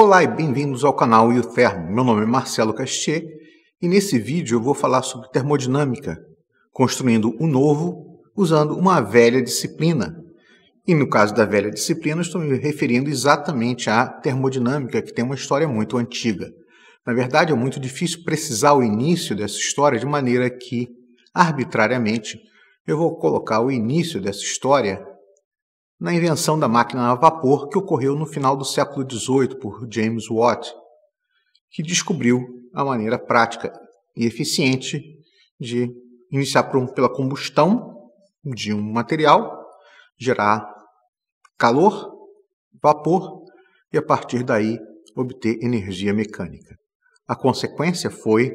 Olá e bem-vindos ao canal Iotermo. Meu nome é Marcelo Castier e nesse vídeo eu vou falar sobre termodinâmica, construindo o um novo usando uma velha disciplina. E no caso da velha disciplina, estou me referindo exatamente à termodinâmica, que tem uma história muito antiga. Na verdade, é muito difícil precisar o início dessa história de maneira que, arbitrariamente, eu vou colocar o início dessa história na invenção da máquina a vapor que ocorreu no final do século XVIII por James Watt, que descobriu a maneira prática e eficiente de iniciar pela combustão de um material, gerar calor, vapor e a partir daí obter energia mecânica. A consequência foi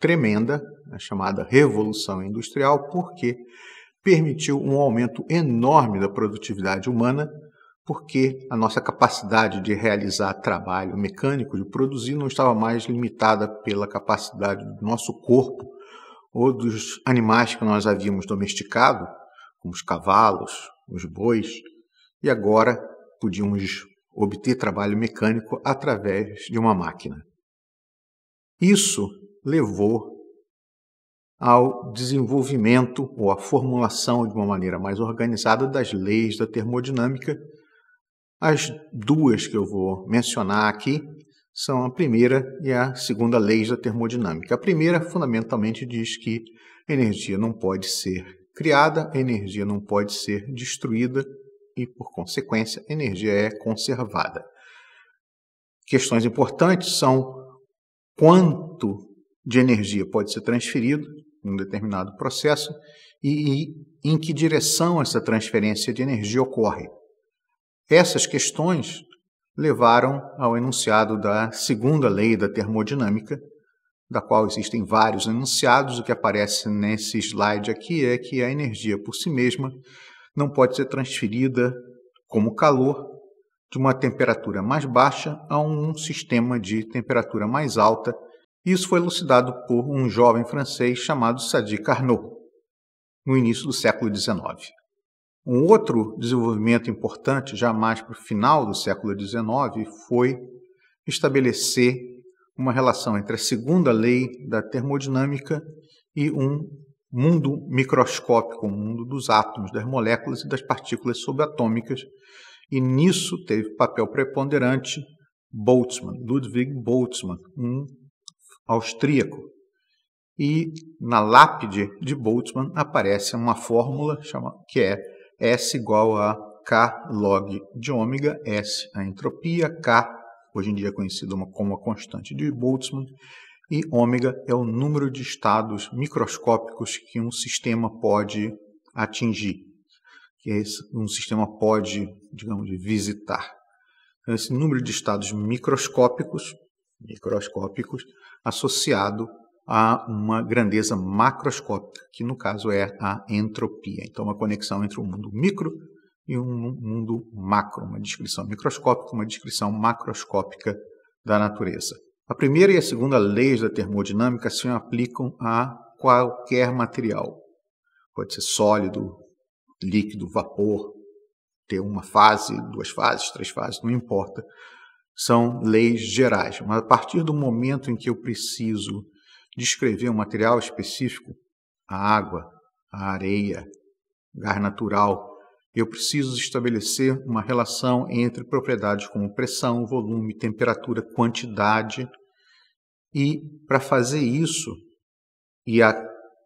tremenda, a chamada Revolução Industrial, porque permitiu um aumento enorme da produtividade humana, porque a nossa capacidade de realizar trabalho mecânico, de produzir, não estava mais limitada pela capacidade do nosso corpo ou dos animais que nós havíamos domesticado, como os cavalos, os bois, e agora podíamos obter trabalho mecânico através de uma máquina. Isso levou ao desenvolvimento ou à formulação de uma maneira mais organizada das leis da termodinâmica. As duas que eu vou mencionar aqui são a primeira e a segunda leis da termodinâmica. A primeira, fundamentalmente, diz que energia não pode ser criada, energia não pode ser destruída e, por consequência, energia é conservada. Questões importantes são quanto de energia pode ser transferido um determinado processo e, e em que direção essa transferência de energia ocorre. Essas questões levaram ao enunciado da segunda lei da termodinâmica, da qual existem vários enunciados. O que aparece nesse slide aqui é que a energia por si mesma não pode ser transferida como calor de uma temperatura mais baixa a um sistema de temperatura mais alta isso foi elucidado por um jovem francês chamado Sadi Carnot, no início do século XIX. Um outro desenvolvimento importante, já mais para o final do século XIX, foi estabelecer uma relação entre a segunda lei da termodinâmica e um mundo microscópico, o um mundo dos átomos, das moléculas e das partículas subatômicas. E nisso teve papel preponderante Boltzmann, Ludwig Boltzmann, um austríaco. E na lápide de Boltzmann aparece uma fórmula que é S igual a K log de ômega, S a entropia, K hoje em dia conhecido conhecida como a constante de Boltzmann, e ômega é o número de estados microscópicos que um sistema pode atingir, que é um sistema pode, digamos, visitar. Então, esse número de estados microscópicos, microscópicos associado a uma grandeza macroscópica, que no caso é a entropia. Então, uma conexão entre o mundo micro e um mundo macro, uma descrição microscópica, uma descrição macroscópica da natureza. A primeira e a segunda leis da termodinâmica se aplicam a qualquer material. Pode ser sólido, líquido, vapor, ter uma fase, duas fases, três fases, não importa são leis gerais. Mas a partir do momento em que eu preciso descrever um material específico, a água, a areia, gás natural, eu preciso estabelecer uma relação entre propriedades como pressão, volume, temperatura, quantidade. E para fazer isso e, a,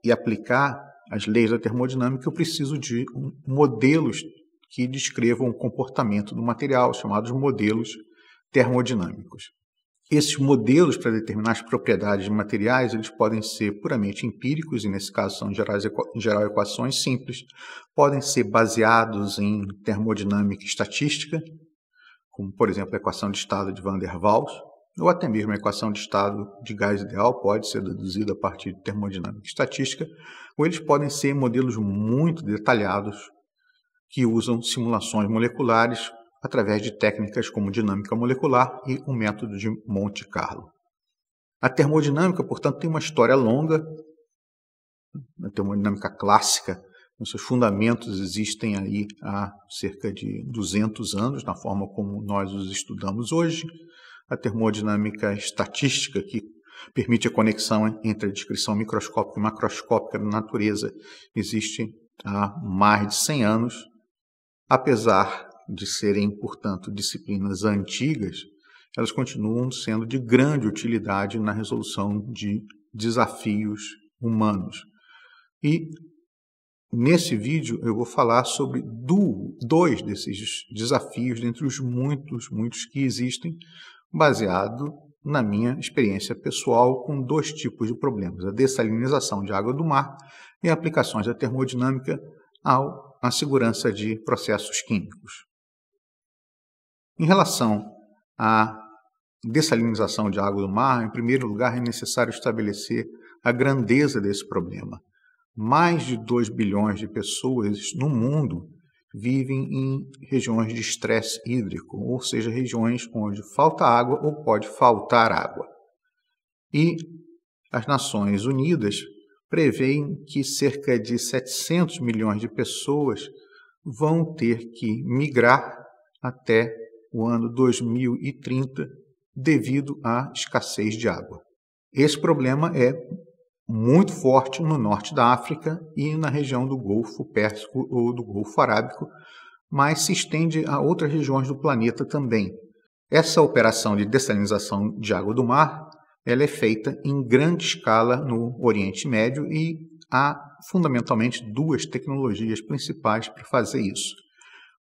e aplicar as leis da termodinâmica, eu preciso de um, modelos que descrevam o comportamento do material, chamados modelos termodinâmicos. Esses modelos para determinar as propriedades de materiais, eles podem ser puramente empíricos, e nesse caso são em geral equações simples, podem ser baseados em termodinâmica estatística, como por exemplo a equação de estado de Van der Waals, ou até mesmo a equação de estado de gás ideal pode ser deduzida a partir de termodinâmica estatística, ou eles podem ser modelos muito detalhados que usam simulações moleculares através de técnicas como dinâmica molecular e o método de Monte Carlo. A termodinâmica, portanto, tem uma história longa. A termodinâmica clássica, seus fundamentos existem aí há cerca de 200 anos, na forma como nós os estudamos hoje. A termodinâmica estatística, que permite a conexão entre a descrição microscópica e macroscópica da natureza, existe há mais de 100 anos. Apesar de serem, portanto, disciplinas antigas, elas continuam sendo de grande utilidade na resolução de desafios humanos. E nesse vídeo eu vou falar sobre dois desses desafios, dentre os muitos, muitos que existem, baseado na minha experiência pessoal com dois tipos de problemas: a dessalinização de água do mar e aplicações da termodinâmica ao, à segurança de processos químicos. Em relação à dessalinização de água do mar, em primeiro lugar é necessário estabelecer a grandeza desse problema. Mais de 2 bilhões de pessoas no mundo vivem em regiões de estresse hídrico, ou seja, regiões onde falta água ou pode faltar água. E as Nações Unidas prevêem que cerca de 700 milhões de pessoas vão ter que migrar até o ano 2030 devido à escassez de água. Esse problema é muito forte no norte da África e na região do Golfo Pérsico ou do Golfo Arábico, mas se estende a outras regiões do planeta também. Essa operação de dessalinização de água do mar ela é feita em grande escala no Oriente Médio e há fundamentalmente duas tecnologias principais para fazer isso.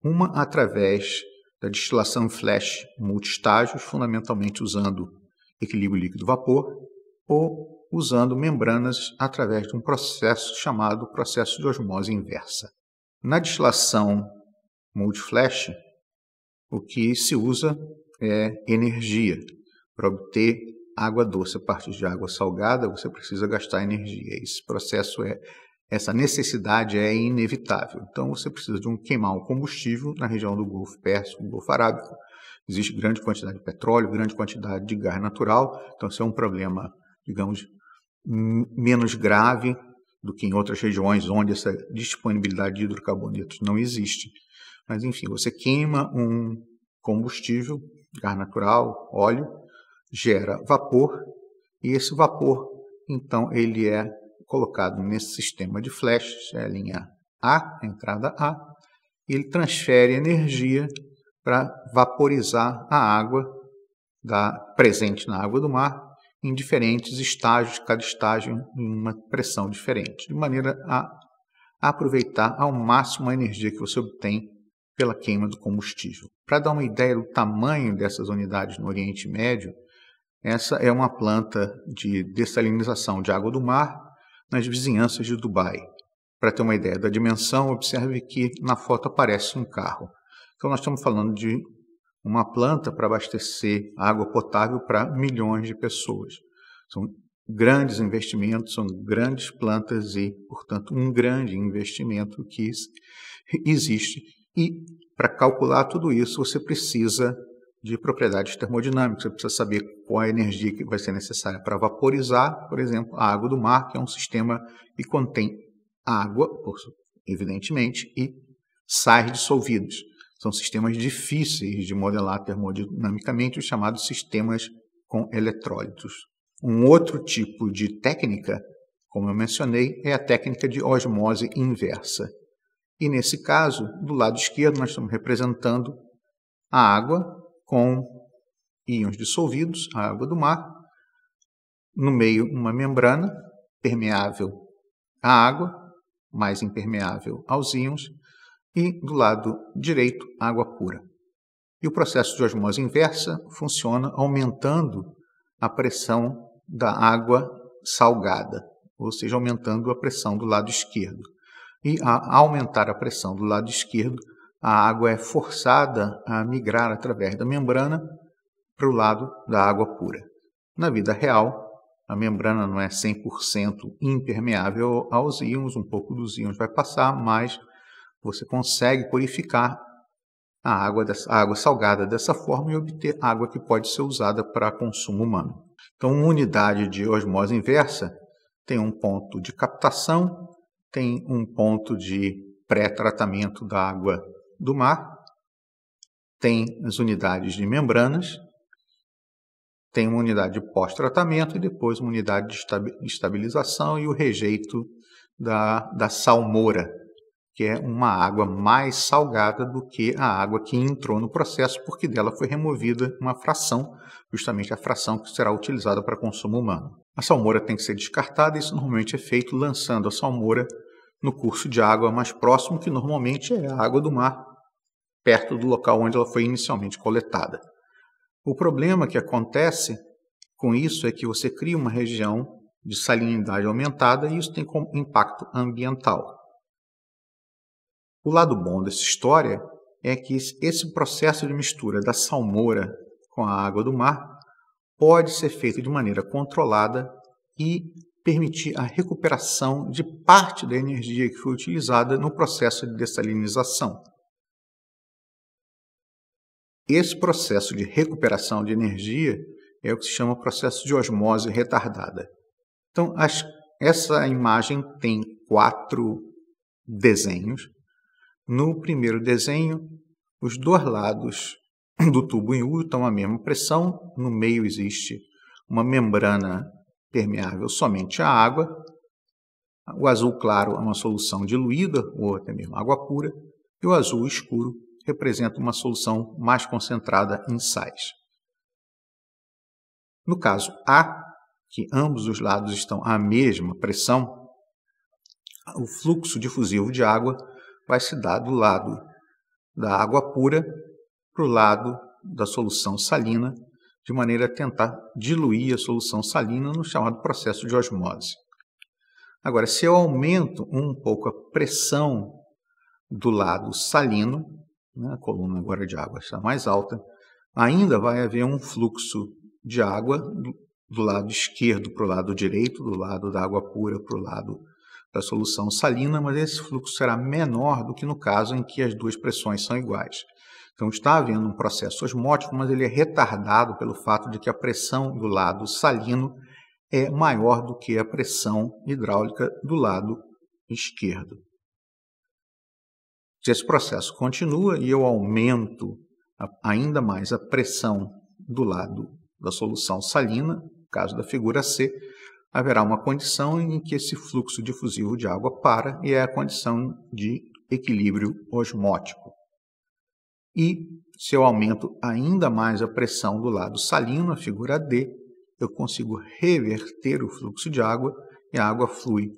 Uma através da destilação flash multistágios, fundamentalmente usando equilíbrio líquido-vapor ou usando membranas através de um processo chamado processo de osmose inversa. Na destilação multiflash, o que se usa é energia. Para obter água doce a partir de água salgada, você precisa gastar energia. Esse processo é essa necessidade é inevitável. Então você precisa de um queimar um combustível na região do Golfo Pérsico, do Golfo Arábico. Existe grande quantidade de petróleo, grande quantidade de gás natural, então isso é um problema, digamos, menos grave do que em outras regiões onde essa disponibilidade de hidrocarbonetos não existe. Mas enfim, você queima um combustível, gás natural, óleo, gera vapor e esse vapor, então, ele é colocado nesse sistema de flechas, é a linha A, a entrada A, ele transfere energia para vaporizar a água da, presente na água do mar em diferentes estágios, cada estágio em uma pressão diferente, de maneira a aproveitar ao máximo a energia que você obtém pela queima do combustível. Para dar uma ideia do tamanho dessas unidades no Oriente Médio, essa é uma planta de dessalinização de água do mar nas vizinhanças de Dubai. Para ter uma ideia da dimensão, observe que na foto aparece um carro. Então, nós estamos falando de uma planta para abastecer água potável para milhões de pessoas. São grandes investimentos, são grandes plantas e, portanto, um grande investimento que existe. E para calcular tudo isso, você precisa de propriedades termodinâmicas. Você precisa saber qual a energia que vai ser necessária para vaporizar, por exemplo, a água do mar, que é um sistema que contém água, evidentemente, e sais dissolvidos. São sistemas difíceis de modelar termodinamicamente, os chamados sistemas com eletrólitos. Um outro tipo de técnica, como eu mencionei, é a técnica de osmose inversa. E nesse caso, do lado esquerdo, nós estamos representando a água com íons dissolvidos, a água do mar, no meio uma membrana permeável à água, mais impermeável aos íons, e do lado direito, água pura. E o processo de osmose inversa funciona aumentando a pressão da água salgada, ou seja, aumentando a pressão do lado esquerdo. E a aumentar a pressão do lado esquerdo, a água é forçada a migrar através da membrana para o lado da água pura. Na vida real, a membrana não é 100% impermeável aos íons, um pouco dos íons vai passar, mas você consegue purificar a água, dessa, a água salgada dessa forma e obter água que pode ser usada para consumo humano. Então, uma unidade de osmose inversa tem um ponto de captação, tem um ponto de pré-tratamento da água do mar, tem as unidades de membranas, tem uma unidade de pós-tratamento e depois uma unidade de estabilização e o rejeito da, da salmoura, que é uma água mais salgada do que a água que entrou no processo, porque dela foi removida uma fração, justamente a fração que será utilizada para consumo humano. A salmoura tem que ser descartada e isso normalmente é feito lançando a salmoura no curso de água mais próximo, que normalmente é a água do mar, perto do local onde ela foi inicialmente coletada. O problema que acontece com isso é que você cria uma região de salinidade aumentada e isso tem como impacto ambiental. O lado bom dessa história é que esse processo de mistura da salmoura com a água do mar pode ser feito de maneira controlada e permitir a recuperação de parte da energia que foi utilizada no processo de dessalinização. Esse processo de recuperação de energia é o que se chama processo de osmose retardada. Então, as, essa imagem tem quatro desenhos. No primeiro desenho, os dois lados do tubo em U estão à mesma pressão, no meio existe uma membrana permeável somente à água. O azul claro é uma solução diluída, ou até mesmo água pura, e o azul escuro representa uma solução mais concentrada em sais. No caso A, que ambos os lados estão à mesma pressão, o fluxo difusivo de água vai se dar do lado da água pura para o lado da solução salina, de maneira a tentar diluir a solução salina no chamado processo de osmose. Agora, se eu aumento um pouco a pressão do lado salino, né, a coluna agora de água está mais alta, ainda vai haver um fluxo de água do lado esquerdo para o lado direito, do lado da água pura para o lado da solução salina, mas esse fluxo será menor do que no caso em que as duas pressões são iguais. Então está havendo um processo osmótico, mas ele é retardado pelo fato de que a pressão do lado salino é maior do que a pressão hidráulica do lado esquerdo. Se esse processo continua e eu aumento ainda mais a pressão do lado da solução salina, no caso da figura C, haverá uma condição em que esse fluxo difusivo de água para e é a condição de equilíbrio osmótico. E se eu aumento ainda mais a pressão do lado salino, a figura D, eu consigo reverter o fluxo de água e a água flui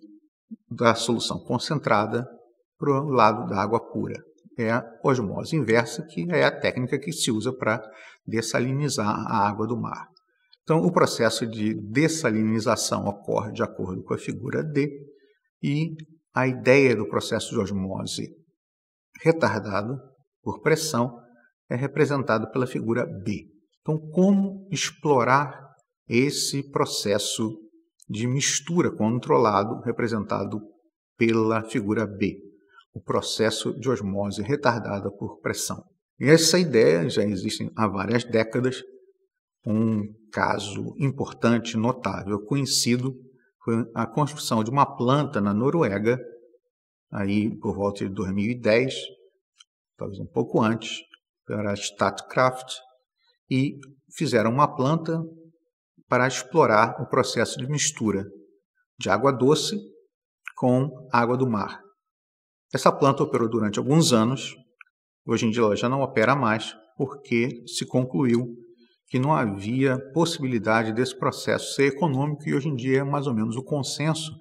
da solução concentrada para o lado da água pura. É a osmose inversa, que é a técnica que se usa para dessalinizar a água do mar. Então, o processo de dessalinização ocorre de acordo com a figura D e a ideia do processo de osmose retardado por pressão é representado pela figura B. Então, como explorar esse processo de mistura controlado representado pela figura B? o processo de osmose retardada por pressão. E essa ideia já existe há várias décadas. Um caso importante, notável, conhecido, foi a construção de uma planta na Noruega, aí por volta de 2010, talvez um pouco antes, para a Statkraft, e fizeram uma planta para explorar o processo de mistura de água doce com água do mar. Essa planta operou durante alguns anos, hoje em dia ela já não opera mais, porque se concluiu que não havia possibilidade desse processo ser econômico e hoje em dia é mais ou menos o consenso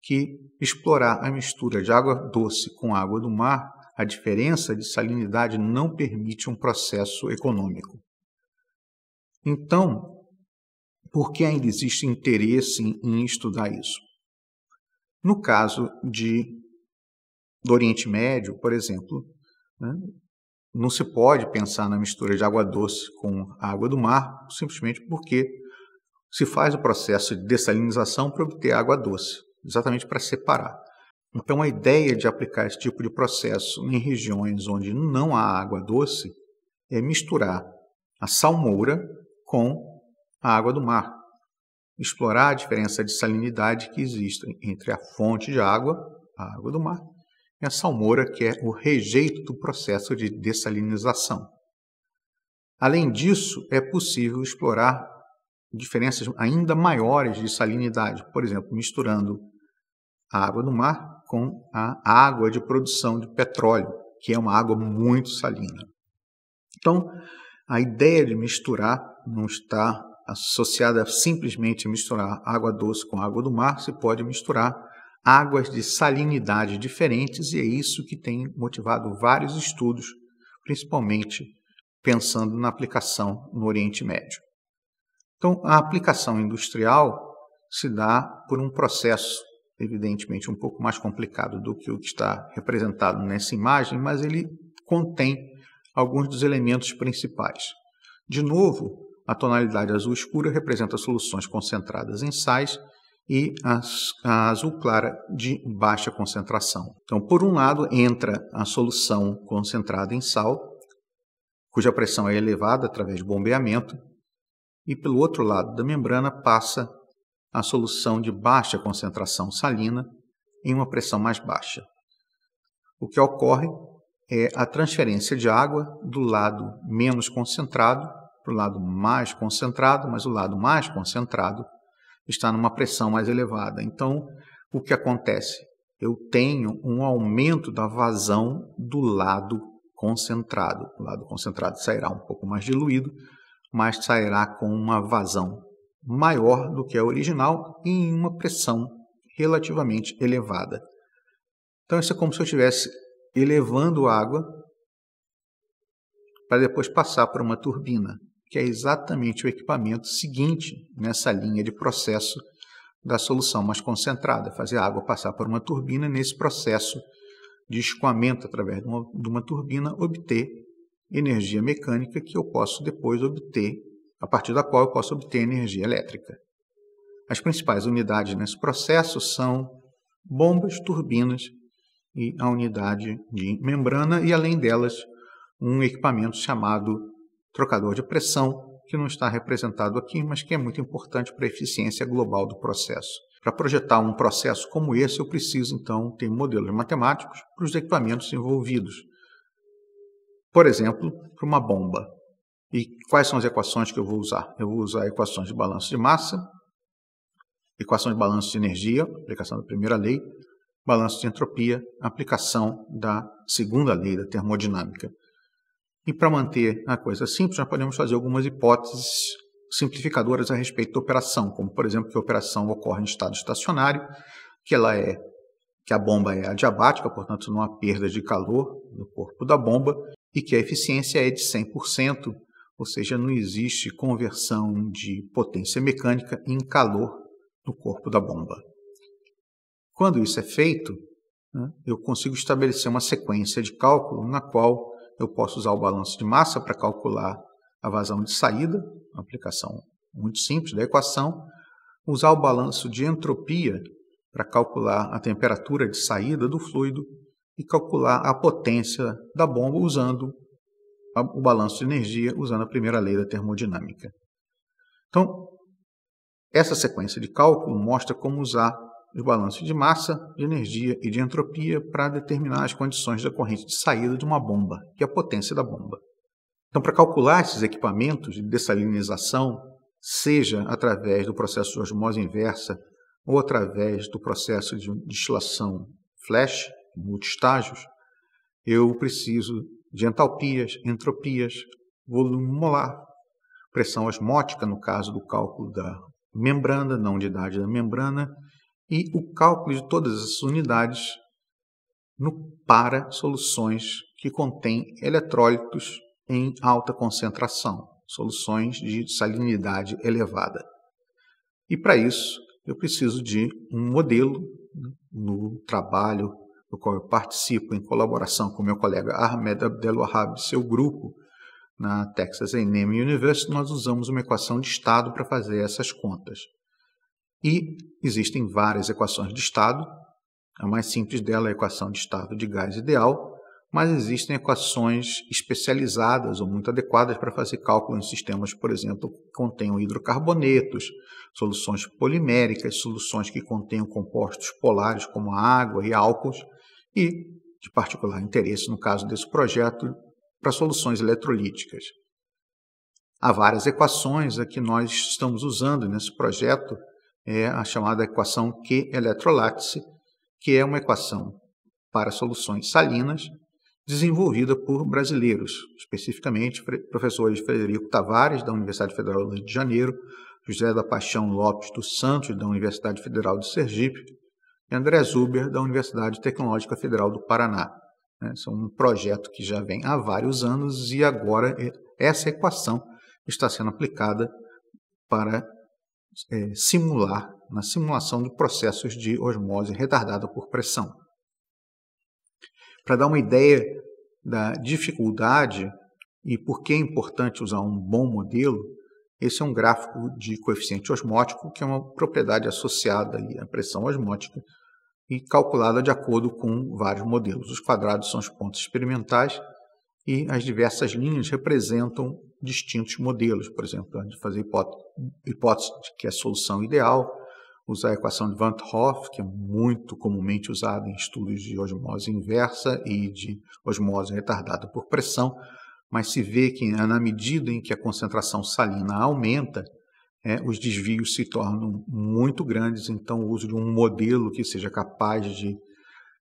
que explorar a mistura de água doce com água do mar, a diferença de salinidade não permite um processo econômico. Então, por que ainda existe interesse em, em estudar isso? No caso de do Oriente Médio, por exemplo, né, não se pode pensar na mistura de água doce com água do mar, simplesmente porque se faz o processo de dessalinização para obter água doce, exatamente para separar. Então, a ideia de aplicar esse tipo de processo em regiões onde não há água doce é misturar a salmoura com a água do mar. Explorar a diferença de salinidade que existe entre a fonte de água, a água do mar, é a salmoura, que é o rejeito do processo de dessalinização. Além disso, é possível explorar diferenças ainda maiores de salinidade, por exemplo, misturando a água do mar com a água de produção de petróleo, que é uma água muito salina. Então, a ideia de misturar não está associada simplesmente a misturar água doce com água do mar, se pode misturar águas de salinidade diferentes, e é isso que tem motivado vários estudos, principalmente pensando na aplicação no Oriente Médio. Então, a aplicação industrial se dá por um processo, evidentemente um pouco mais complicado do que o que está representado nessa imagem, mas ele contém alguns dos elementos principais. De novo, a tonalidade azul escura representa soluções concentradas em sais e a azul clara de baixa concentração. Então, por um lado, entra a solução concentrada em sal, cuja pressão é elevada através de bombeamento, e pelo outro lado da membrana passa a solução de baixa concentração salina em uma pressão mais baixa. O que ocorre é a transferência de água do lado menos concentrado para o lado mais concentrado, mas o lado mais concentrado está numa pressão mais elevada. Então, o que acontece? Eu tenho um aumento da vazão do lado concentrado. O lado concentrado sairá um pouco mais diluído, mas sairá com uma vazão maior do que a original e em uma pressão relativamente elevada. Então, isso é como se eu estivesse elevando água para depois passar para uma turbina que é exatamente o equipamento seguinte nessa linha de processo da solução mais concentrada, é fazer a água passar por uma turbina e nesse processo de escoamento através de uma, de uma turbina obter energia mecânica que eu posso depois obter, a partir da qual eu posso obter energia elétrica. As principais unidades nesse processo são bombas, turbinas e a unidade de membrana, e além delas, um equipamento chamado trocador de pressão, que não está representado aqui, mas que é muito importante para a eficiência global do processo. Para projetar um processo como esse, eu preciso então ter modelos matemáticos para os equipamentos envolvidos. Por exemplo, para uma bomba. E quais são as equações que eu vou usar? Eu vou usar equações de balanço de massa, equação de balanço de energia, aplicação da primeira lei, balanço de entropia, aplicação da segunda lei da termodinâmica. E para manter a coisa simples, nós podemos fazer algumas hipóteses simplificadoras a respeito da operação, como por exemplo que a operação ocorre em estado estacionário, que ela é que a bomba é adiabática, portanto não há perda de calor no corpo da bomba e que a eficiência é de 100%, ou seja, não existe conversão de potência mecânica em calor no corpo da bomba. Quando isso é feito, né, eu consigo estabelecer uma sequência de cálculo na qual eu posso usar o balanço de massa para calcular a vazão de saída, uma aplicação muito simples da equação, usar o balanço de entropia para calcular a temperatura de saída do fluido e calcular a potência da bomba usando o balanço de energia, usando a primeira lei da termodinâmica. Então, essa sequência de cálculo mostra como usar de balanço de massa, de energia e de entropia para determinar as condições da corrente de saída de uma bomba e é a potência da bomba. Então, para calcular esses equipamentos de dessalinização, seja através do processo de osmose inversa ou através do processo de destilação flash, multistágios, eu preciso de entalpias, entropias, volume molar, pressão osmótica, no caso do cálculo da membrana, não de idade da membrana, e o cálculo de todas essas unidades no para soluções que contêm eletrólitos em alta concentração, soluções de salinidade elevada. E para isso, eu preciso de um modelo no trabalho do qual eu participo em colaboração com meu colega Ahmed Abdelwahab, seu grupo na Texas A&M University, nós usamos uma equação de estado para fazer essas contas. E existem várias equações de estado. A mais simples dela é a equação de estado de gás ideal, mas existem equações especializadas ou muito adequadas para fazer cálculo em sistemas, por exemplo, que contenham hidrocarbonetos, soluções poliméricas, soluções que contenham compostos polares como a água e álcools, e, de particular interesse no caso desse projeto, para soluções eletrolíticas. Há várias equações a que nós estamos usando nesse projeto é a chamada equação Q eletrolátice, que é uma equação para soluções salinas desenvolvida por brasileiros, especificamente professores Frederico Tavares, da Universidade Federal do Rio de Janeiro, José da Paixão Lopes dos Santos, da Universidade Federal de Sergipe, e André Zuber, da Universidade Tecnológica Federal do Paraná. Né? São é um projeto que já vem há vários anos e agora é, essa equação está sendo aplicada para é, simular, na simulação de processos de osmose retardada por pressão. Para dar uma ideia da dificuldade e por que é importante usar um bom modelo, esse é um gráfico de coeficiente osmótico, que é uma propriedade associada à pressão osmótica e calculada de acordo com vários modelos. Os quadrados são os pontos experimentais e as diversas linhas representam distintos modelos, por exemplo, de fazer hipótese de que é a solução ideal, usar a equação de Van't Hoff, que é muito comumente usada em estudos de osmose inversa e de osmose retardada por pressão, mas se vê que na medida em que a concentração salina aumenta, é, os desvios se tornam muito grandes, então o uso de um modelo que seja capaz de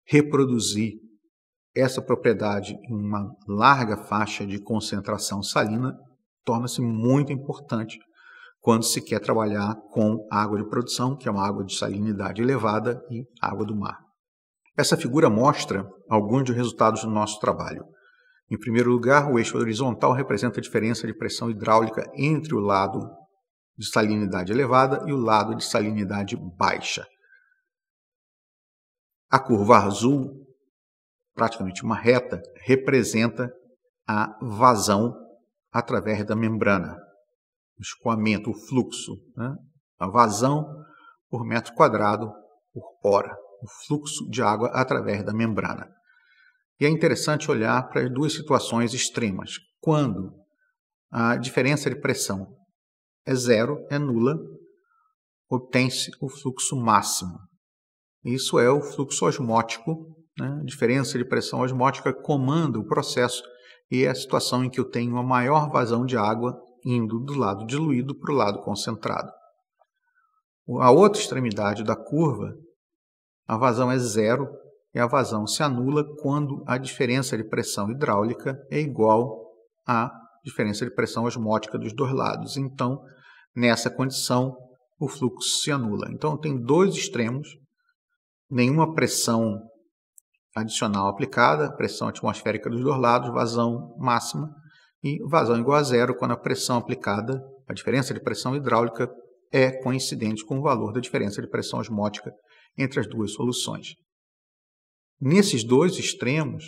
reproduzir essa propriedade em uma larga faixa de concentração salina torna-se muito importante quando se quer trabalhar com água de produção, que é uma água de salinidade elevada, e água do mar. Essa figura mostra alguns dos resultados do nosso trabalho. Em primeiro lugar, o eixo horizontal representa a diferença de pressão hidráulica entre o lado de salinidade elevada e o lado de salinidade baixa. A curva azul praticamente uma reta, representa a vazão através da membrana, o escoamento, o fluxo, né? a vazão por metro quadrado por hora, o fluxo de água através da membrana. E é interessante olhar para as duas situações extremas. Quando a diferença de pressão é zero, é nula, obtém-se o fluxo máximo. Isso é o fluxo osmótico né? A diferença de pressão osmótica comanda o processo e é a situação em que eu tenho a maior vazão de água indo do lado diluído para o lado concentrado. A outra extremidade da curva, a vazão é zero e a vazão se anula quando a diferença de pressão hidráulica é igual à diferença de pressão osmótica dos dois lados. Então, nessa condição, o fluxo se anula. Então, tem dois extremos, nenhuma pressão adicional aplicada, pressão atmosférica dos dois lados, vazão máxima e vazão igual a zero quando a pressão aplicada, a diferença de pressão hidráulica é coincidente com o valor da diferença de pressão osmótica entre as duas soluções. Nesses dois extremos,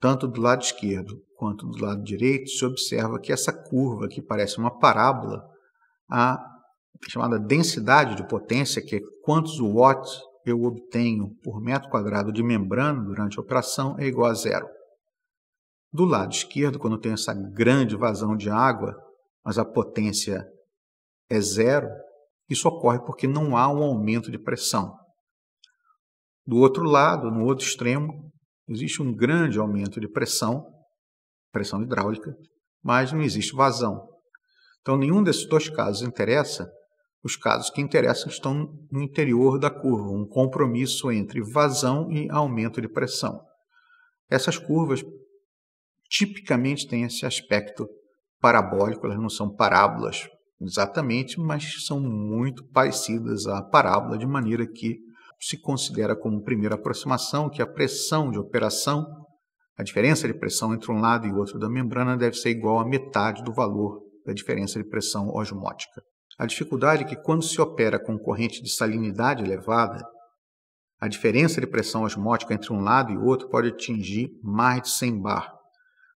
tanto do lado esquerdo quanto do lado direito, se observa que essa curva, que parece uma parábola, a chamada densidade de potência, que é quantos watts eu obtenho por metro quadrado de membrana durante a operação é igual a zero. Do lado esquerdo, quando tem essa grande vazão de água, mas a potência é zero, isso ocorre porque não há um aumento de pressão. Do outro lado, no outro extremo, existe um grande aumento de pressão, pressão hidráulica, mas não existe vazão. Então, nenhum desses dois casos interessa os casos que interessam estão no interior da curva, um compromisso entre vazão e aumento de pressão. Essas curvas tipicamente têm esse aspecto parabólico, elas não são parábolas exatamente, mas são muito parecidas à parábola, de maneira que se considera como primeira aproximação que a pressão de operação, a diferença de pressão entre um lado e outro da membrana, deve ser igual a metade do valor da diferença de pressão osmótica. A dificuldade é que, quando se opera com corrente de salinidade elevada, a diferença de pressão osmótica entre um lado e outro pode atingir mais de 100 bar.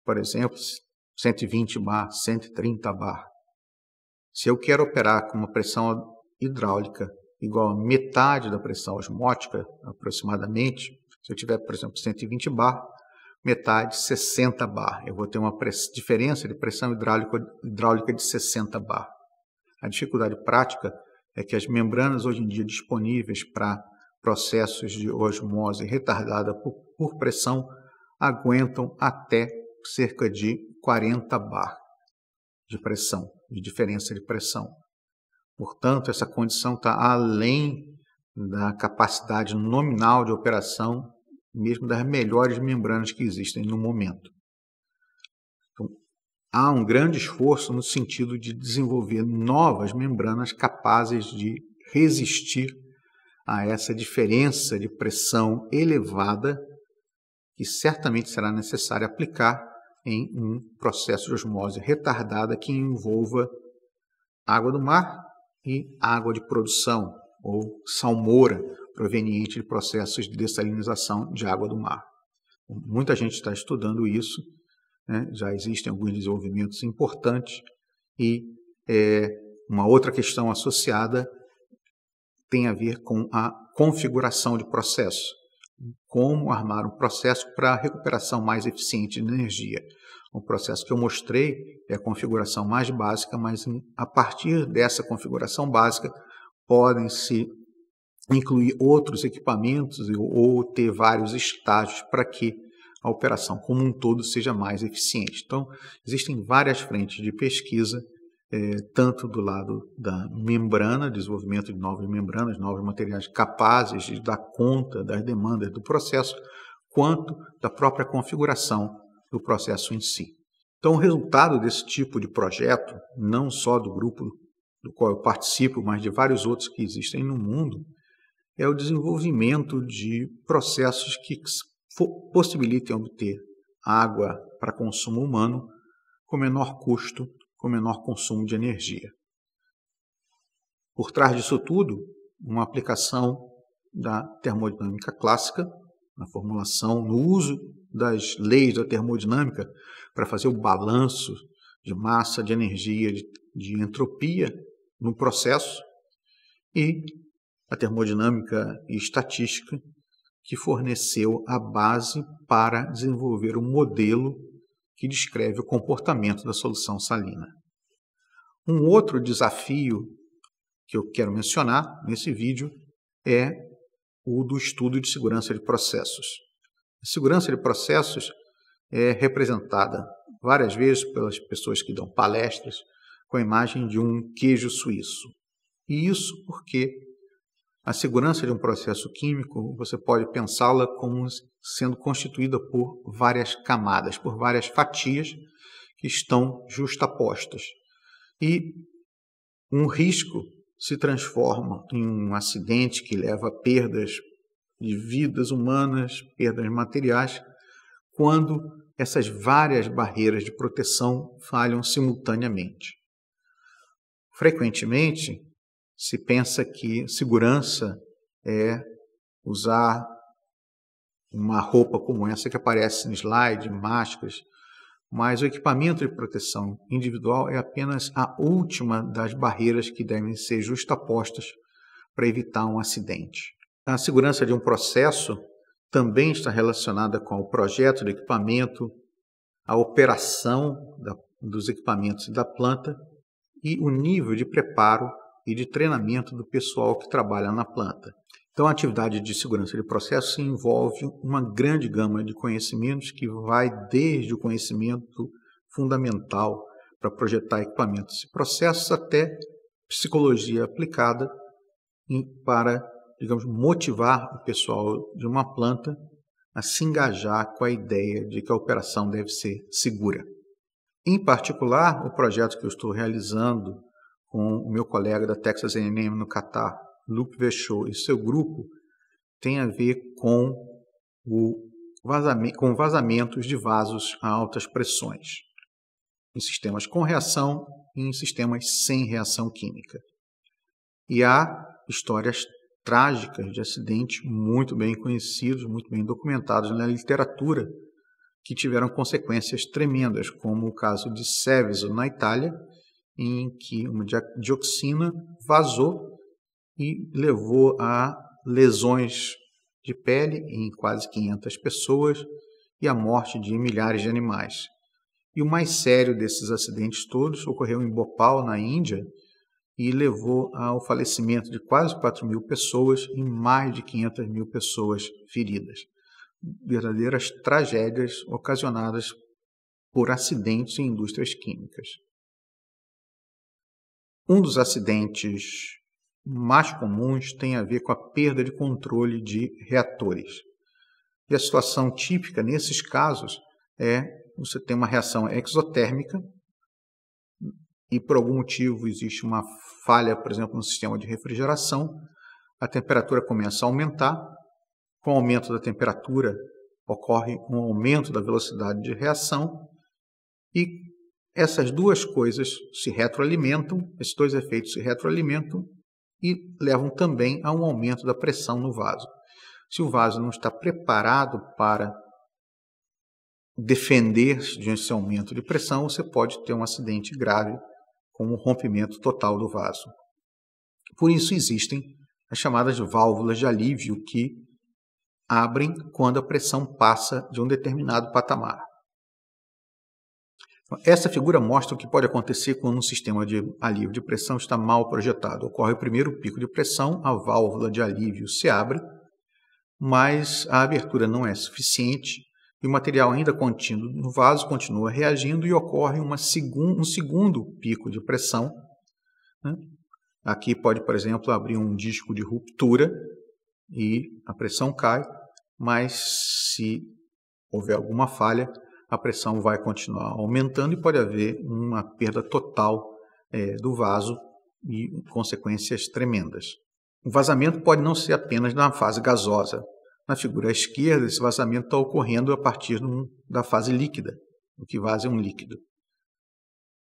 Por exemplo, 120 bar, 130 bar. Se eu quero operar com uma pressão hidráulica igual a metade da pressão osmótica, aproximadamente, se eu tiver, por exemplo, 120 bar, metade 60 bar. Eu vou ter uma diferença de pressão hidráulica, hidráulica de 60 bar. A dificuldade prática é que as membranas hoje em dia disponíveis para processos de osmose retardada por, por, pressão aguentam até cerca de 40 bar de pressão, de diferença de pressão. Portanto, essa condição está além da capacidade nominal de operação, mesmo das melhores membranas que existem no momento há um grande esforço no sentido de desenvolver novas membranas capazes de resistir a essa diferença de pressão elevada que certamente será necessário aplicar em um processo de osmose retardada que envolva água do mar e água de produção ou salmoura proveniente de processos de dessalinização de água do mar. Muita gente está estudando isso né? Já existem alguns desenvolvimentos importantes e é, uma outra questão associada tem a ver com a configuração de processo. Como armar um processo para a recuperação mais eficiente de energia. O processo que eu mostrei é a configuração mais básica, mas hum, a partir dessa configuração básica podem se incluir outros equipamentos ou ter vários estágios para que a operação como um todo seja mais eficiente. Então, existem várias frentes de pesquisa, é, tanto do lado da membrana, desenvolvimento de novas membranas, novos materiais capazes de dar conta das demandas do processo, quanto da própria configuração do processo em si. Então, o resultado desse tipo de projeto, não só do grupo do qual eu participo, mas de vários outros que existem no mundo, é o desenvolvimento de processos que possibilitem obter água para consumo humano com menor custo, com menor consumo de energia. Por trás disso tudo, uma aplicação da termodinâmica clássica, na formulação, no uso das leis da termodinâmica para fazer o balanço de massa, de energia, de, de entropia no processo, e a termodinâmica e estatística que forneceu a base para desenvolver um modelo que descreve o comportamento da solução salina. Um outro desafio que eu quero mencionar nesse vídeo é o do estudo de segurança de processos. A segurança de processos é representada várias vezes pelas pessoas que dão palestras com a imagem de um queijo suíço. E isso porque a segurança de um processo químico, você pode pensá-la como sendo constituída por várias camadas, por várias fatias que estão justapostas. E um risco se transforma em um acidente que leva a perdas de vidas humanas, perdas materiais, quando essas várias barreiras de proteção falham simultaneamente. Frequentemente, se pensa que segurança é usar uma roupa como essa que aparece no slide, máscaras, mas o equipamento de proteção individual é apenas a última das barreiras que devem ser justapostas para evitar um acidente. A segurança de um processo também está relacionada com o projeto do equipamento, a operação da, dos equipamentos e da planta e o nível de preparo e de treinamento do pessoal que trabalha na planta. Então, a atividade de segurança de processo envolve uma grande gama de conhecimentos que vai desde o conhecimento fundamental para projetar equipamentos e processos até psicologia aplicada para, digamos, motivar o pessoal de uma planta a se engajar com a ideia de que a operação deve ser segura. Em particular, o projeto que eu estou realizando com o meu colega da Texas A&M no Catar, Luke Vechou, e seu grupo, tem a ver com, o vazamento, com vazamentos de vasos a altas pressões, em sistemas com reação e em sistemas sem reação química. E há histórias trágicas de acidentes muito bem conhecidos, muito bem documentados na literatura, que tiveram consequências tremendas, como o caso de Seveso na Itália, em que uma dioxina vazou e levou a lesões de pele em quase 500 pessoas e a morte de milhares de animais. E o mais sério desses acidentes todos ocorreu em Bhopal, na Índia, e levou ao falecimento de quase 4 mil pessoas e mais de 500 mil pessoas feridas. Verdadeiras tragédias ocasionadas por acidentes em indústrias químicas. Um dos acidentes mais comuns tem a ver com a perda de controle de reatores. E a situação típica nesses casos é você tem uma reação exotérmica e por algum motivo existe uma falha, por exemplo, no sistema de refrigeração, a temperatura começa a aumentar, com o aumento da temperatura ocorre um aumento da velocidade de reação e essas duas coisas se retroalimentam, esses dois efeitos se retroalimentam e levam também a um aumento da pressão no vaso. Se o vaso não está preparado para defender-se de esse aumento de pressão, você pode ter um acidente grave com o rompimento total do vaso. Por isso existem as chamadas válvulas de alívio que abrem quando a pressão passa de um determinado patamar. Essa figura mostra o que pode acontecer quando um sistema de alívio de pressão está mal projetado. Ocorre o primeiro pico de pressão, a válvula de alívio se abre, mas a abertura não é suficiente e o material ainda contido no vaso continua reagindo e ocorre segun, um segundo pico de pressão. Né? Aqui pode, por exemplo, abrir um disco de ruptura e a pressão cai, mas se houver alguma falha, a pressão vai continuar aumentando e pode haver uma perda total é, do vaso e consequências tremendas. O vazamento pode não ser apenas na fase gasosa. Na figura à esquerda, esse vazamento está ocorrendo a partir da fase líquida, o que vaza é um líquido.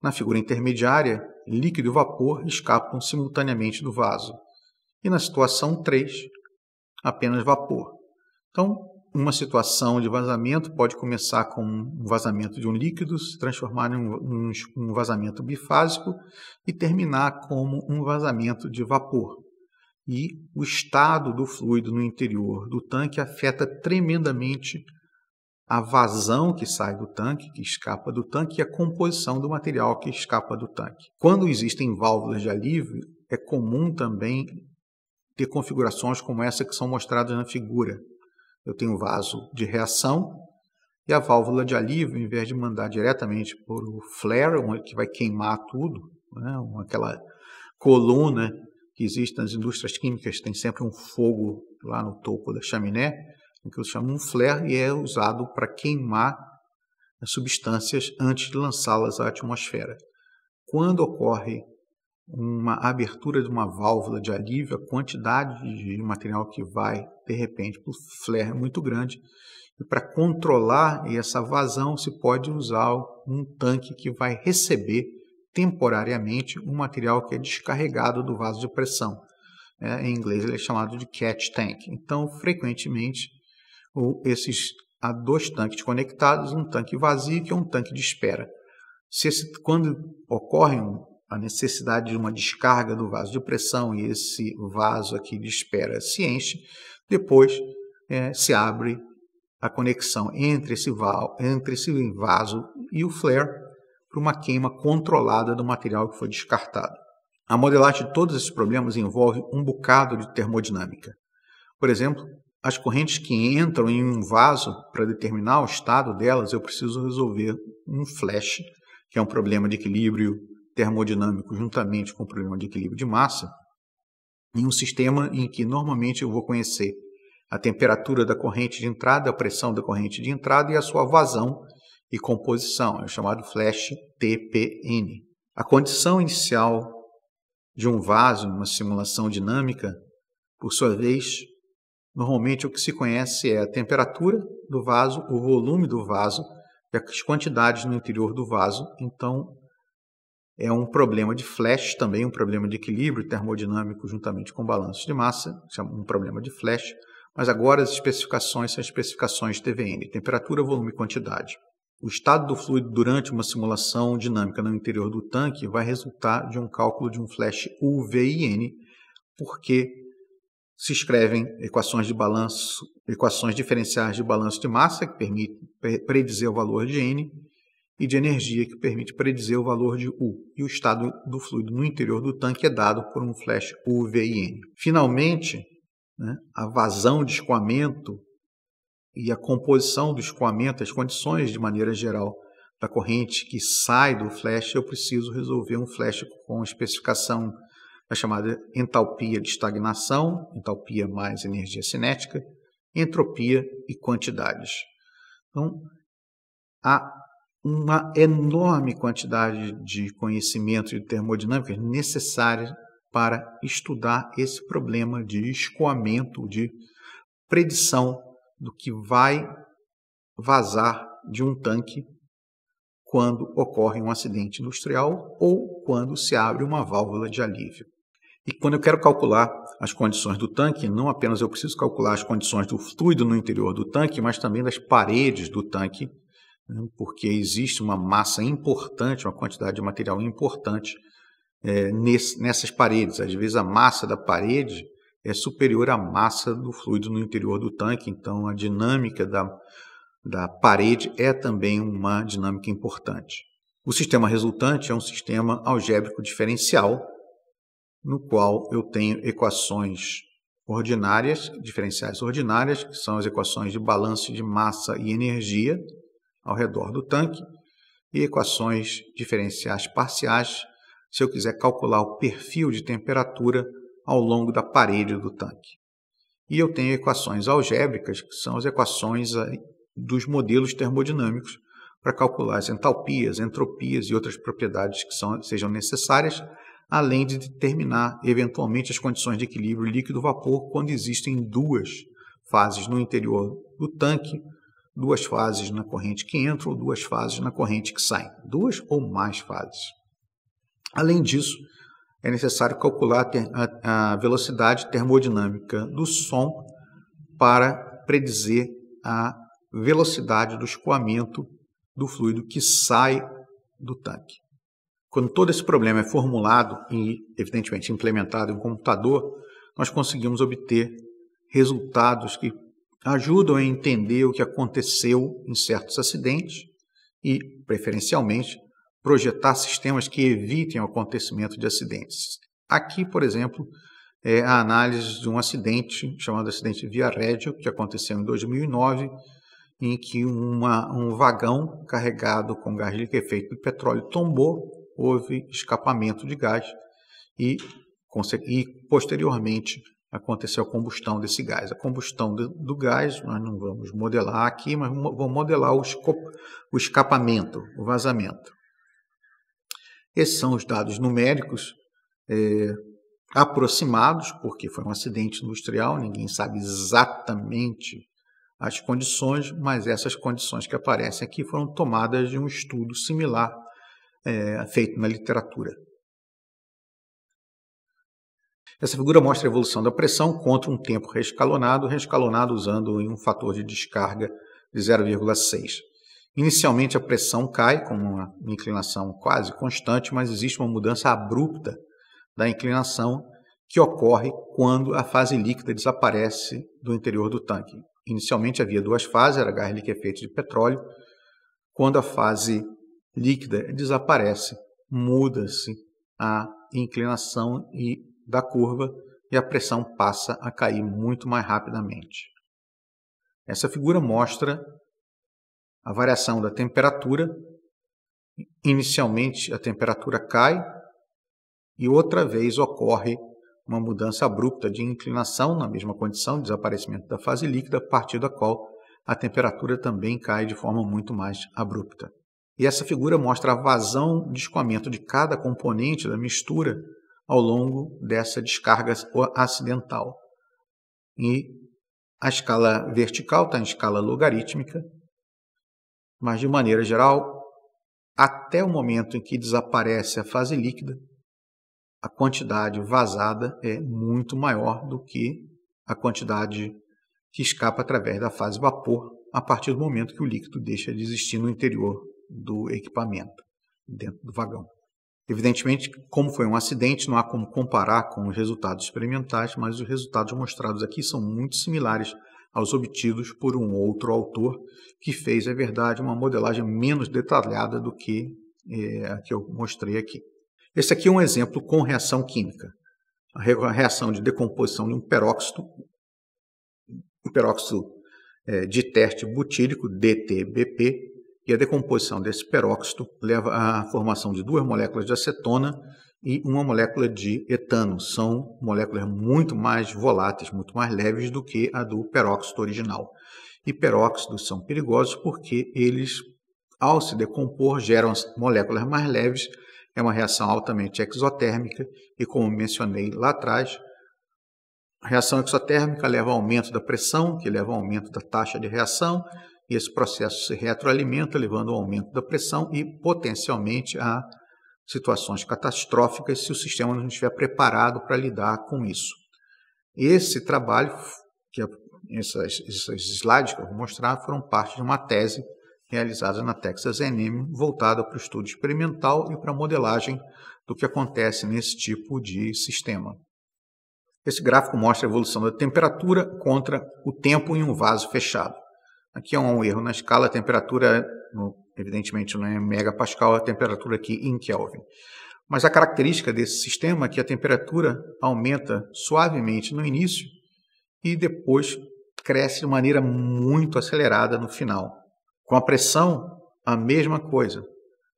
Na figura intermediária, líquido e vapor escapam simultaneamente do vaso. E na situação 3, apenas vapor. Então, uma situação de vazamento pode começar com um vazamento de um líquido, se transformar em um, um vazamento bifásico e terminar como um vazamento de vapor. E o estado do fluido no interior do tanque afeta tremendamente a vazão que sai do tanque, que escapa do tanque, e a composição do material que escapa do tanque. Quando existem válvulas de alívio, é comum também ter configurações como essa que são mostradas na figura, eu tenho vaso de reação e a válvula de alívio, em vez de mandar diretamente por o flare, que vai queimar tudo, né? aquela coluna que existe nas indústrias químicas, tem sempre um fogo lá no topo da chaminé, que eles chamam um flare, e é usado para queimar as substâncias antes de lançá-las à atmosfera. Quando ocorre uma abertura de uma válvula de alívio, a quantidade de material que vai, de repente, para o flare é muito grande. E para controlar essa vazão, se pode usar um tanque que vai receber temporariamente o material que é descarregado do vaso de pressão. É, em inglês ele é chamado de catch tank. Então, frequentemente, o, esses, há dois tanques conectados, um tanque vazio que é um tanque de espera. Se esse, quando ocorre um a necessidade de uma descarga do vaso de pressão e esse vaso aqui de espera se enche, depois é, se abre a conexão entre esse, val, entre esse vaso e o flare para uma queima controlada do material que foi descartado. A modelagem de todos esses problemas envolve um bocado de termodinâmica. Por exemplo, as correntes que entram em um vaso, para determinar o estado delas, eu preciso resolver um flash, que é um problema de equilíbrio termodinâmico juntamente com o problema de equilíbrio de massa, em um sistema em que normalmente eu vou conhecer a temperatura da corrente de entrada, a pressão da corrente de entrada e a sua vazão e composição, é o chamado flash TPN. A condição inicial de um vaso uma simulação dinâmica, por sua vez, normalmente o que se conhece é a temperatura do vaso, o volume do vaso e as quantidades no interior do vaso. Então, é um problema de flash também, um problema de equilíbrio termodinâmico juntamente com balanço de massa, é um problema de flash, mas agora as especificações são especificações TVN, temperatura, volume e quantidade. O estado do fluido durante uma simulação dinâmica no interior do tanque vai resultar de um cálculo de um flash UVIN, e N, porque se escrevem equações de balanço, equações diferenciais de balanço de massa que permitem predizer o valor de N, e de energia que permite predizer o valor de U, e o estado do fluido no interior do tanque é dado por um flash UVN. Finalmente, né, a vazão de escoamento e a composição do escoamento, as condições de maneira geral da corrente que sai do flash, eu preciso resolver um flash com especificação da chamada entalpia de estagnação, entalpia mais energia cinética, entropia e quantidades. Então, a uma enorme quantidade de conhecimento de termodinâmica necessária para estudar esse problema de escoamento, de predição do que vai vazar de um tanque quando ocorre um acidente industrial ou quando se abre uma válvula de alívio. E quando eu quero calcular as condições do tanque, não apenas eu preciso calcular as condições do fluido no interior do tanque, mas também das paredes do tanque né, porque existe uma massa importante, uma quantidade de material importante é, nesse, nessas paredes. Às vezes a massa da parede é superior à massa do fluido no interior do tanque, então a dinâmica da, da parede é também uma dinâmica importante. O sistema resultante é um sistema algébrico diferencial, no qual eu tenho equações ordinárias, diferenciais ordinárias, que são as equações de balanço de massa e energia, ao redor do tanque e equações diferenciais parciais se eu quiser calcular o perfil de temperatura ao longo da parede do tanque. E eu tenho equações algébricas, que são as equações eh, dos modelos termodinâmicos, para calcular as entalpias, entropias e outras propriedades que são, sejam necessárias, além de determinar eventualmente as condições de equilíbrio líquido-vapor quando existem duas fases no interior do tanque duas fases na corrente que entra ou duas fases na corrente que sai, duas ou mais fases. Além disso, é necessário calcular a, velocidade termodinâmica do som para predizer a velocidade do escoamento do fluido que sai do tanque. Quando todo esse problema é formulado e, evidentemente, implementado em um computador, nós conseguimos obter resultados que ajudam a entender o que aconteceu em certos acidentes e, preferencialmente, projetar sistemas que evitem o acontecimento de acidentes. Aqui, por exemplo, é a análise de um acidente chamado acidente Via Regio, que aconteceu em 2009, em que uma, um vagão carregado com gás liquefeito de petróleo tombou, houve escapamento de gás e, e posteriormente, aconteceu a combustão desse gás. A combustão do, do gás, nós não vamos modelar aqui, mas vamos modelar o, o escapamento, o vazamento. Esses são os dados numéricos é, aproximados, porque foi um acidente industrial, ninguém sabe exatamente as condições, mas essas condições que aparecem aqui foram tomadas de um estudo similar é, feito na literatura. Essa figura mostra a evolução da pressão contra um tempo rescalonado, rescalonado usando um fator de descarga de 0,6. Inicialmente a pressão cai com uma inclinação quase constante, mas existe uma mudança abrupta da inclinação que ocorre quando a fase líquida desaparece do interior do tanque. Inicialmente havia duas fases, era gás liquefeito de petróleo. Quando a fase líquida desaparece, muda-se a inclinação e da curva e a pressão passa a cair muito mais rapidamente. Essa figura mostra a variação da temperatura. Inicialmente a temperatura cai e outra vez ocorre uma mudança abrupta de inclinação na mesma condição, desaparecimento da fase líquida, a partir da qual a temperatura também cai de forma muito mais abrupta. E essa figura mostra a vazão de escoamento de cada componente da mistura ao longo dessa descarga acidental. E a escala vertical está em escala logarítmica, mas de maneira geral, até o momento em que desaparece a fase líquida, a quantidade vazada é muito maior do que a quantidade que escapa através da fase vapor a partir do momento que o líquido deixa de existir no interior do equipamento, dentro do vagão. Evidentemente, como foi um acidente, não há como comparar com os resultados experimentais, mas os resultados mostrados aqui são muito similares aos obtidos por um outro autor que fez, é verdade, uma modelagem menos detalhada do que é, a que eu mostrei aqui. Esse aqui é um exemplo com reação química. A reação de decomposição de um peróxido, um peróxido é, de teste butírico, DTBP, e a decomposição desse peróxido leva à formação de duas moléculas de acetona e uma molécula de etano. São moléculas muito mais voláteis, muito mais leves do que a do peróxido original. E peróxidos são perigosos porque eles, ao se decompor, geram moléculas mais leves. É uma reação altamente exotérmica e, como mencionei lá atrás, a reação exotérmica leva ao aumento da pressão, que leva ao aumento da taxa de reação, e esse processo se retroalimenta, levando ao aumento da pressão e potencialmente a situações catastróficas se o sistema não estiver preparado para lidar com isso. Esse trabalho, que é, essas, esses slides que eu vou mostrar, foram parte de uma tese realizada na Texas A&M, voltada para o estudo experimental e para a modelagem do que acontece nesse tipo de sistema. Esse gráfico mostra a evolução da temperatura contra o tempo em um vaso fechado. Aqui é um erro na escala, a temperatura, evidentemente não é mega pascal, é a temperatura aqui em Kelvin. Mas a característica desse sistema é que a temperatura aumenta suavemente no início e depois cresce de maneira muito acelerada no final. Com a pressão, a mesma coisa.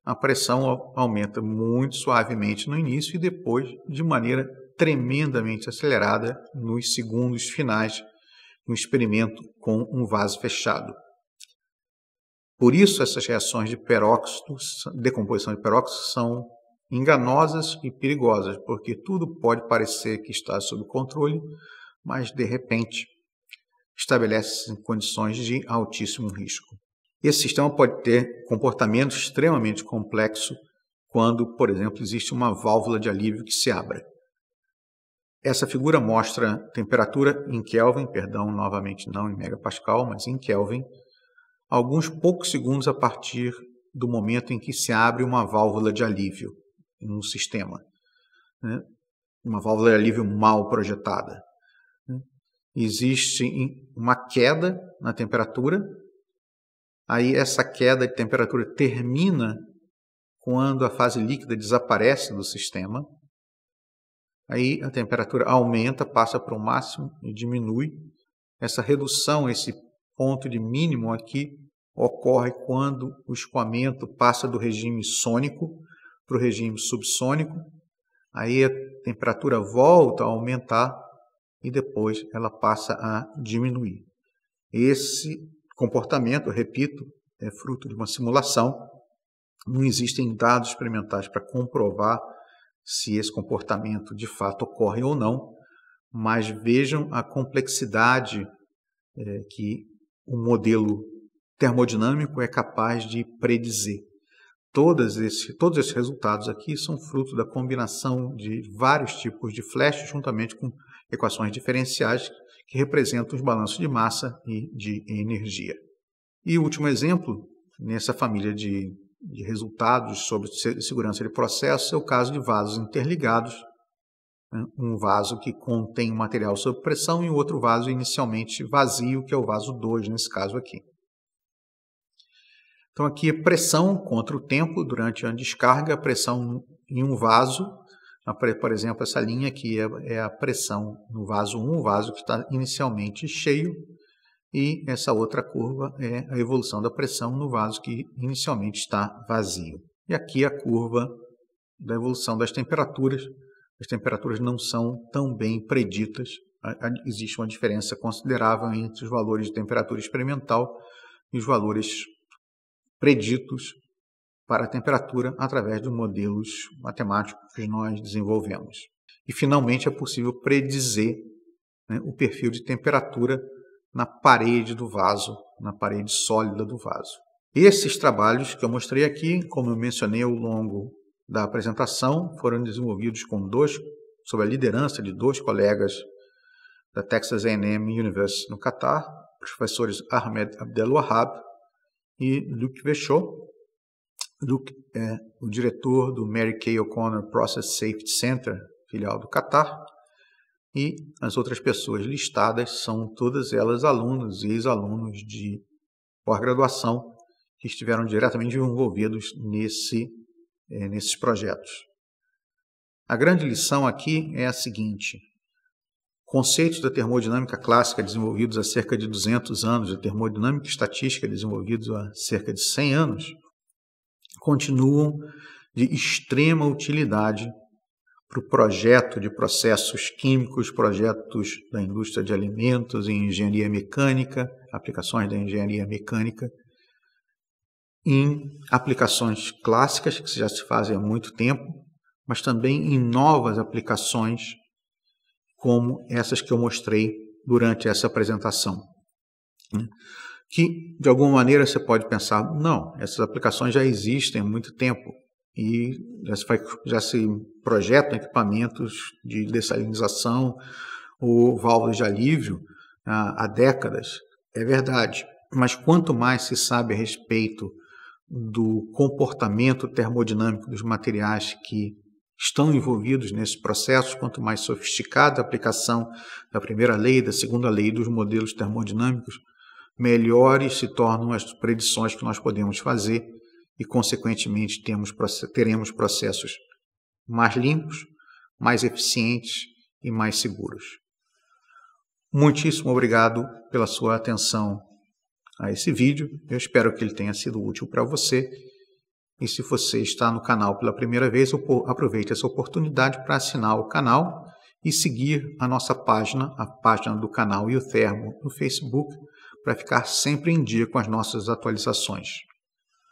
A pressão aumenta muito suavemente no início e depois de maneira tremendamente acelerada nos segundos finais um experimento com um vaso fechado. Por isso, essas reações de peróxido, decomposição de peróxido, são enganosas e perigosas, porque tudo pode parecer que está sob controle, mas de repente estabelece-se em condições de altíssimo risco. Esse sistema pode ter comportamento extremamente complexo quando, por exemplo, existe uma válvula de alívio que se abra. Essa figura mostra temperatura em Kelvin, perdão, novamente não em megapascal, mas em Kelvin, alguns poucos segundos a partir do momento em que se abre uma válvula de alívio em um sistema. Né? Uma válvula de alívio mal projetada. Né? Existe uma queda na temperatura, aí essa queda de temperatura termina quando a fase líquida desaparece do sistema, Aí a temperatura aumenta, passa para o máximo e diminui. Essa redução, esse ponto de mínimo aqui, ocorre quando o escoamento passa do regime sônico para o regime subsônico. Aí a temperatura volta a aumentar e depois ela passa a diminuir. Esse comportamento, repito, é fruto de uma simulação. Não existem dados experimentais para comprovar se esse comportamento de fato ocorre ou não, mas vejam a complexidade é, que o modelo termodinâmico é capaz de predizer. Todos, esse, todos esses resultados aqui são fruto da combinação de vários tipos de flash, juntamente com equações diferenciais que representam os balanços de massa e de energia. E o último exemplo, nessa família de de resultados sobre segurança de processo é o caso de vasos interligados, né? um vaso que contém um material sob pressão e outro vaso inicialmente vazio, que é o vaso 2, nesse caso aqui. Então aqui é pressão contra o tempo durante a descarga, pressão em um vaso, por exemplo, essa linha aqui é, é a pressão no vaso 1, um vaso que está inicialmente cheio, e essa outra curva é a evolução da pressão no vaso que inicialmente está vazio. E aqui a curva da evolução das temperaturas. As temperaturas não são tão bem preditas, existe uma diferença considerável entre os valores de temperatura experimental e os valores preditos para a temperatura através de modelos matemáticos que nós desenvolvemos. E finalmente é possível predizer né, o perfil de temperatura na parede do vaso, na parede sólida do vaso. Esses trabalhos que eu mostrei aqui, como eu mencionei ao longo da apresentação, foram desenvolvidos com dois, sob a liderança de dois colegas da Texas A&M University no Catar, professores Ahmed Abdelwahab e Luke Vechot. Luke é o diretor do Mary Kay O'Connor Process Safety Center, filial do Catar, e as outras pessoas listadas são todas elas alunos e ex-alunos de pós-graduação que estiveram diretamente envolvidos nesse, é, nesses projetos. A grande lição aqui é a seguinte: conceitos da termodinâmica clássica desenvolvidos há cerca de 200 anos, da termodinâmica estatística desenvolvidos há cerca de 100 anos, continuam de extrema utilidade para o projeto de processos químicos, projetos da indústria de alimentos em engenharia mecânica, aplicações da engenharia mecânica, em aplicações clássicas que já se fazem há muito tempo, mas também em novas aplicações como essas que eu mostrei durante essa apresentação. Né? Que de alguma maneira você pode pensar, não, essas aplicações já existem há muito tempo e já se, faz, já se projetam equipamentos de dessalinização ou válvulas de alívio há, ah, há décadas. É verdade, mas quanto mais se sabe a respeito do comportamento termodinâmico dos materiais que estão envolvidos nesse processo, quanto mais sofisticada a aplicação da primeira lei, da segunda lei dos modelos termodinâmicos, melhores se tornam as predições que nós podemos fazer e, consequentemente, temos, teremos processos mais limpos, mais eficientes e mais seguros. Muitíssimo obrigado pela sua atenção a esse vídeo. Eu espero que ele tenha sido útil para você. E se você está no canal pela primeira vez, aproveite essa oportunidade para assinar o canal e seguir a nossa página, a página do canal e o Termo no Facebook, para ficar sempre em dia com as nossas atualizações.